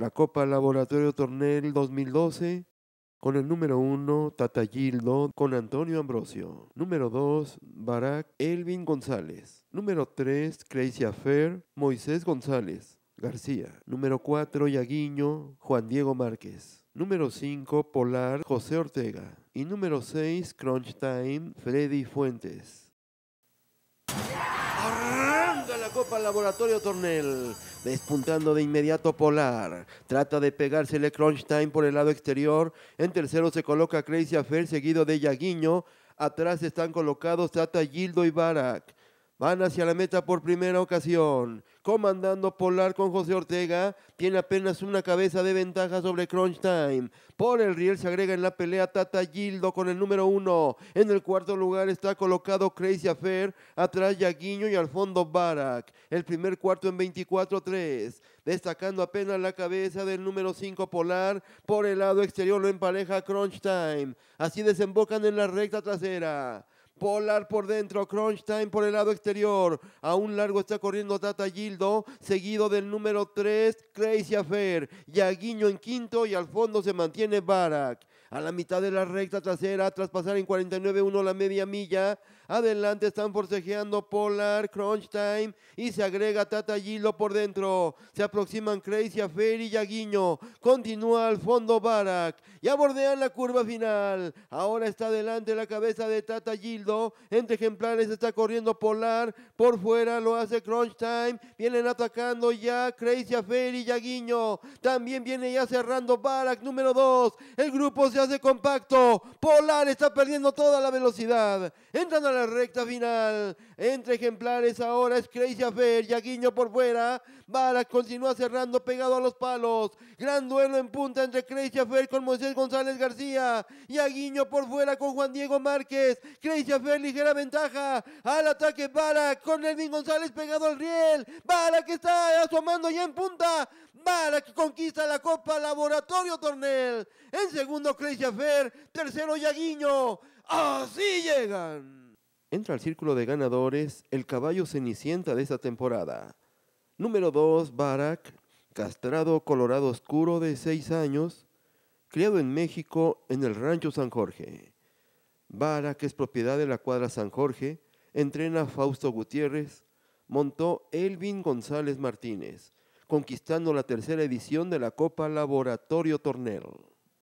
la Copa Laboratorio Tornel 2012 con el número 1 Tatayildo, con Antonio Ambrosio, número 2 Barak Elvin González, número 3 Crazy Affair, Moisés González García, número 4 Yaguiño Juan Diego Márquez, número 5 Polar José Ortega y número 6 Crunch Time Freddy Fuentes. para el Laboratorio Tornel. Despuntando de inmediato Polar. Trata de pegársele Crunch Time por el lado exterior. En tercero se coloca Crazy Affair seguido de Yaguiño. Atrás están colocados Tata Gildo y Barak. Van hacia la meta por primera ocasión. Comandando Polar con José Ortega, tiene apenas una cabeza de ventaja sobre Crunch Time. Por el riel se agrega en la pelea Tata Gildo con el número uno. En el cuarto lugar está colocado Crazy Affair, atrás Yaguiño y al fondo Barak. El primer cuarto en 24-3. Destacando apenas la cabeza del número 5 Polar. Por el lado exterior lo empareja Crunch Time. Así desembocan en la recta trasera. Polar por dentro, Crunch Time por el lado exterior. A un largo está corriendo Tata Gildo, seguido del número 3, Crazy Affair. guiño en quinto y al fondo se mantiene Barak a la mitad de la recta trasera, tras pasar en 49.1 la media milla. Adelante están forcejeando Polar, Crunch Time y se agrega Tata Gildo por dentro. Se aproximan Crazy Fer y Yaguiño. Continúa al fondo Barak. Ya bordean la curva final. Ahora está adelante la cabeza de Tata Gildo. Entre ejemplares está corriendo Polar. Por fuera lo hace Crunch Time. Vienen atacando ya Crazy Fer y Yaguiño. También viene ya cerrando Barak número 2. El grupo se de compacto. Polar está perdiendo toda la velocidad. Entran a la recta final. Entre ejemplares ahora es Crazy Affair. Aguiño por fuera. Bala continúa cerrando pegado a los palos. Gran duelo en punta entre Crazy Affair con Moisés González García. y Aguiño por fuera con Juan Diego Márquez. Crazy Affair ligera ventaja. Al ataque Vara con Elvin González pegado al riel. Vara que está asomando ya en punta. Vara que conquista la Copa Laboratorio Tornel. En segundo, Crazy yafer tercero Yaguiño. ¡Así llegan! Entra al círculo de ganadores el caballo cenicienta de esta temporada. Número 2, Barak, castrado colorado oscuro de 6 años, criado en México en el Rancho San Jorge. Barak es propiedad de la cuadra San Jorge, entrena Fausto Gutiérrez, montó Elvin González Martínez, conquistando la tercera edición de la Copa Laboratorio Tornel